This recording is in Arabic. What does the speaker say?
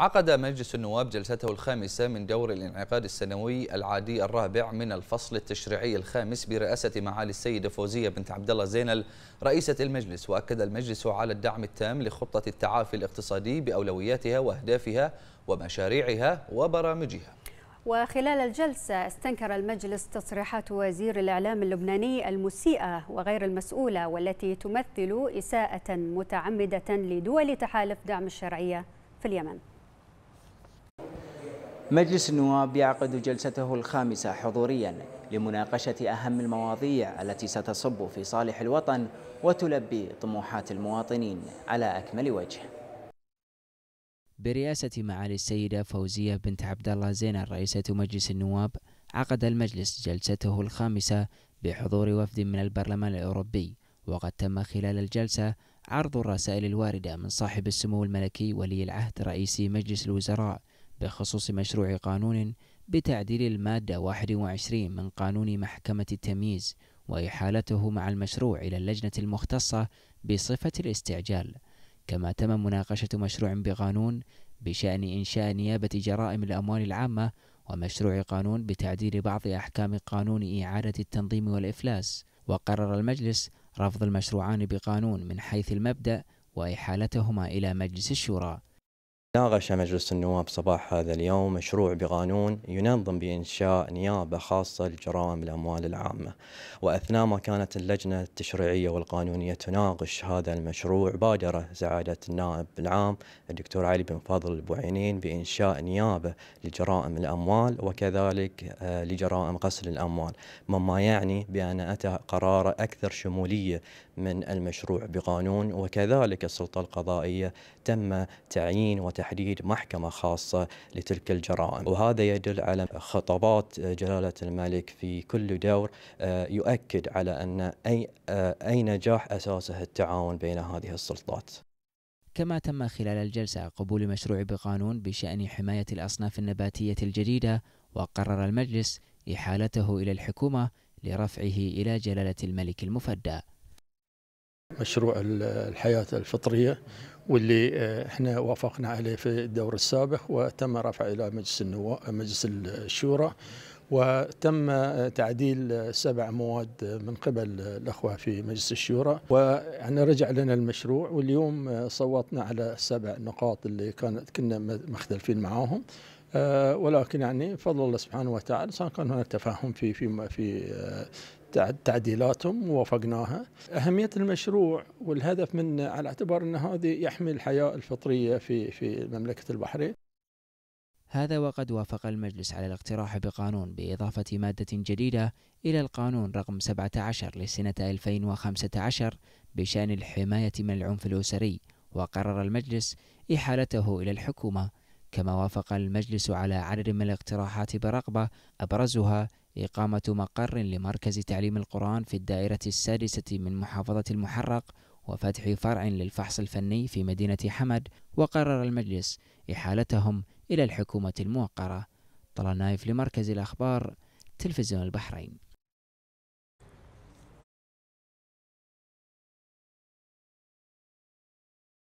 عقد مجلس النواب جلسته الخامسة من دور الانعقاد السنوي العادي الرابع من الفصل التشريعي الخامس برئاسة معالي السيدة فوزية بنت عبد الله زينل رئيسة المجلس وأكد المجلس على الدعم التام لخطة التعافي الاقتصادي بأولوياتها وأهدافها ومشاريعها وبرامجها وخلال الجلسة استنكر المجلس تصريحات وزير الإعلام اللبناني المسيئة وغير المسؤولة والتي تمثل إساءة متعمدة لدول تحالف دعم الشرعية في اليمن مجلس النواب يعقد جلسته الخامسة حضوريا لمناقشة أهم المواضيع التي ستصب في صالح الوطن وتلبي طموحات المواطنين على أكمل وجه برئاسة معالي السيدة فوزية بنت عبد الله زين رئيسة مجلس النواب عقد المجلس جلسته الخامسة بحضور وفد من البرلمان الأوروبي وقد تم خلال الجلسة عرض الرسائل الواردة من صاحب السمو الملكي ولي العهد رئيس مجلس الوزراء بخصوص مشروع قانون بتعديل المادة 21 من قانون محكمة التمييز وإحالته مع المشروع إلى اللجنة المختصة بصفة الاستعجال كما تم مناقشة مشروع بقانون بشأن إنشاء نيابة جرائم الأموال العامة ومشروع قانون بتعديل بعض أحكام قانون إعادة التنظيم والإفلاس وقرر المجلس رفض المشروعان بقانون من حيث المبدأ وإحالتهما إلى مجلس الشورى ناقش مجلس النواب صباح هذا اليوم مشروع بقانون ينظم بإنشاء نيابة خاصة لجرائم الأموال العامة وأثناء ما كانت اللجنة التشريعية والقانونية تناقش هذا المشروع بادر سعادة النائب العام الدكتور علي بن فضل البوعينين بإنشاء نيابة لجرائم الأموال وكذلك آه، لجرائم غسل الأموال مما يعني بأن أتى قرار أكثر شمولية من المشروع بقانون وكذلك السلطة القضائية تم تعيين وت تحديد محكمة خاصة لتلك الجرائم وهذا يدل على خطابات آه، جلالة الملك في كل دور آه، يؤكد على أن أي, آه، أي نجاح أساسه التعاون بين هذه السلطات كما تم خلال الجلسة قبول مشروع بقانون بشأن حماية الأصناف النباتية الجديدة وقرر المجلس إحالته إلى الحكومة لرفعه إلى جلالة الملك المفدى مشروع الحياة الفطرية واللي آه، احنا وافقنا عليه في الدور السابق وتم رفعه الى مجلس النواب مجلس الشورى وتم تعديل سبع مواد من قبل الاخوه في مجلس الشورى ويعني رجع لنا المشروع واليوم صوتنا على سبع نقاط اللي كانت كنا مختلفين معاهم آه، ولكن يعني فضل الله سبحانه وتعالى كان هناك تفاهم في في في آه، تعديلاتهم ووافقناها أهمية المشروع والهدف منه على اعتبار أن هذه يحمي الحياة الفطرية في في مملكة البحرين هذا وقد وافق المجلس على الاقتراح بقانون بإضافة مادة جديدة إلى القانون رقم 17 لسنة 2015 بشأن الحماية من العنف الأسري وقرر المجلس إحالته إلى الحكومة كما وافق المجلس على عدد من الاقتراحات برغبة أبرزها إقامة مقر لمركز تعليم القرآن في الدائرة السادسة من محافظة المحرق وفتح فرع للفحص الفني في مدينة حمد وقرر المجلس إحالتهم إلى الحكومة الموقرة طلال نايف لمركز الأخبار تلفزيون البحرين